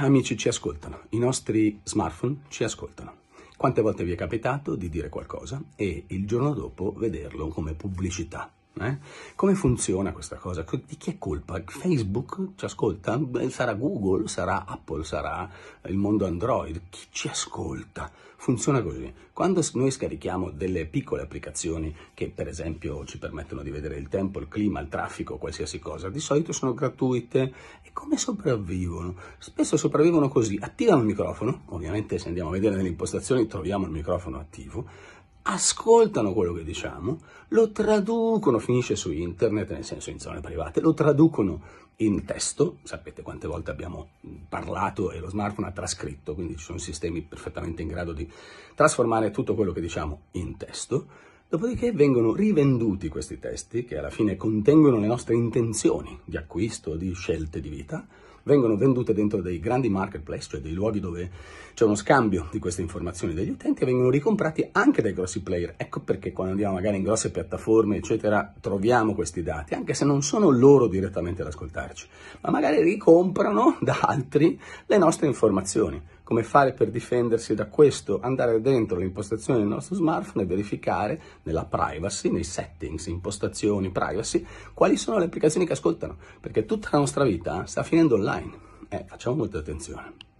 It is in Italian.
amici ci ascoltano, i nostri smartphone ci ascoltano. Quante volte vi è capitato di dire qualcosa e il giorno dopo vederlo come pubblicità eh? Come funziona questa cosa? Di chi è colpa? Facebook ci ascolta? Sarà Google? Sarà Apple? Sarà il mondo Android? Chi ci ascolta? Funziona così. Quando noi scarichiamo delle piccole applicazioni che per esempio ci permettono di vedere il tempo, il clima, il traffico, qualsiasi cosa, di solito sono gratuite. E come sopravvivono? Spesso sopravvivono così. Attivano il microfono, ovviamente se andiamo a vedere nelle impostazioni troviamo il microfono attivo, ascoltano quello che diciamo, lo traducono, finisce su internet, nel senso in zone private, lo traducono in testo, sapete quante volte abbiamo parlato e lo smartphone ha trascritto, quindi ci sono sistemi perfettamente in grado di trasformare tutto quello che diciamo in testo, Dopodiché vengono rivenduti questi testi, che alla fine contengono le nostre intenzioni di acquisto, di scelte di vita, vengono vendute dentro dei grandi marketplace, cioè dei luoghi dove c'è uno scambio di queste informazioni degli utenti e vengono ricomprati anche dai grossi player. Ecco perché quando andiamo magari in grosse piattaforme, eccetera, troviamo questi dati, anche se non sono loro direttamente ad ascoltarci, ma magari ricomprano da altri le nostre informazioni come fare per difendersi da questo, andare dentro le impostazioni del nostro smartphone e verificare nella privacy, nei settings, impostazioni, privacy, quali sono le applicazioni che ascoltano, perché tutta la nostra vita sta finendo online. Eh, facciamo molta attenzione.